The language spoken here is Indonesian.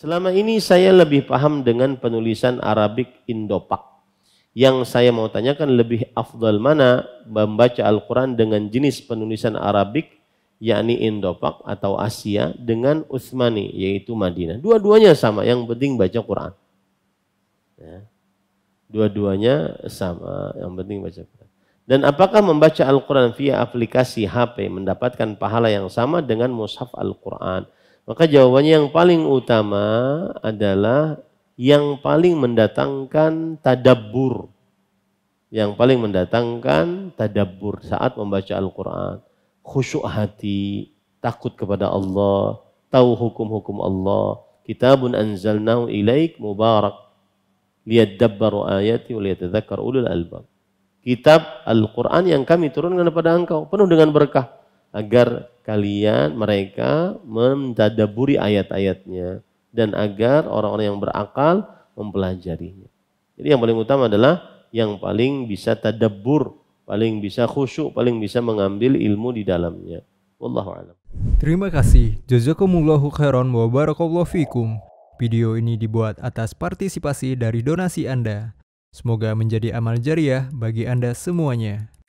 Selama ini saya lebih paham dengan penulisan Arabik Indopak. Yang saya mau tanyakan lebih afdal mana membaca Al-Quran dengan jenis penulisan Arabik yakni Indopak atau Asia dengan Utsmani yaitu Madinah. Dua-duanya sama, yang penting baca Quran. Ya. Dua-duanya sama, yang penting baca Quran. Dan apakah membaca Al-Quran via aplikasi HP mendapatkan pahala yang sama dengan mushaf Al-Quran? Maka jawabannya yang paling utama adalah yang paling mendatangkan tadabbur. Yang paling mendatangkan tadabbur saat membaca Al-Quran. Khusyuk hati, takut kepada Allah, tahu hukum-hukum Allah. Kitabun anzalnahu ilaik mubarak. Lihat dabbaru ayati wa liyatadzakkar ulul albab. Kitab Al-Quran yang kami turunkan kepada engkau penuh dengan berkah agar kalian mereka mendadaburi ayat-ayatnya dan agar orang-orang yang berakal mempelajarinya. Jadi yang paling utama adalah yang paling bisa tadabur, paling bisa khusyuk, paling bisa mengambil ilmu di dalamnya. Wallahu alam. Terima kasih. Jazakumullahu khairan wa barakallahu fikum. Video ini dibuat atas partisipasi dari donasi Anda. Semoga menjadi amal jariah bagi Anda semuanya.